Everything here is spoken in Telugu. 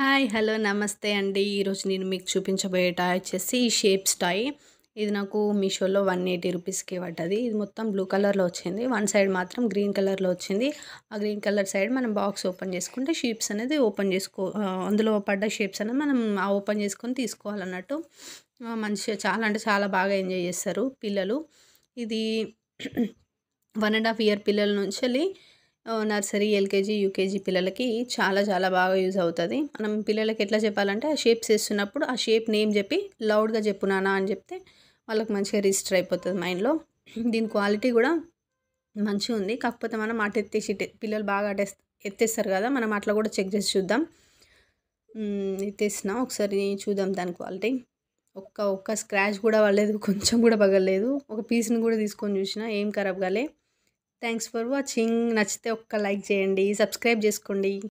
హాయ్ హలో నమస్తే అండి ఈరోజు నేను మీకు చూపించబోయే టాయ్ వచ్చేసి షేప్స్ టాయ్ ఇది నాకు మీషోలో వన్ ఎయిటీ రూపీస్కి పడ్డది ఇది మొత్తం బ్లూ కలర్లో వచ్చింది వన్ సైడ్ మాత్రం గ్రీన్ కలర్లో వచ్చింది ఆ గ్రీన్ కలర్ సైడ్ మనం బాక్స్ ఓపెన్ చేసుకుంటే షేప్స్ అనేది ఓపెన్ చేసుకో అందులో పడ్డ షేప్స్ అనేది మనం ఆ ఓపెన్ చేసుకొని తీసుకోవాలన్నట్టు మంచిగా చాలా అంటే చాలా బాగా ఎంజాయ్ చేస్తారు పిల్లలు ఇది వన్ అండ్ హాఫ్ ఇయర్ పిల్లల నుంచి నర్సరీ ఎల్కేజీ యూకేజీ పిల్లలకి చాలా చాలా బాగా యూజ్ అవుతుంది మనం పిల్లలకి ఎట్లా చెప్పాలంటే ఆ షేప్స్ వేస్తున్నప్పుడు ఆ షేప్ నేమ్ చెప్పి లౌడ్గా చెప్పు నానా అని చెప్తే వాళ్ళకి మంచిగా రిజిస్టర్ అయిపోతుంది మైండ్లో దీని క్వాలిటీ కూడా మంచిగా ఉంది కాకపోతే మనం అటు ఎత్తేసి పిల్లలు బాగా అటు ఎత్తేస్తారు కదా మనం అట్లా కూడా చెక్ చేసి చూద్దాం ఎత్తేసిన ఒకసారి చూద్దాం దాని క్వాలిటీ ఒక్క ఒక్క స్క్రాచ్ కూడా పడలేదు కొంచెం కూడా పగలలేదు ఒక పీస్ని కూడా తీసుకొని చూసిన ఏం ఖరాబ్ కాలే థ్యాంక్స్ ఫర్ వాచింగ్ నచ్చితే ఒక్క లైక్ చేయండి సబ్స్క్రైబ్ చేసుకోండి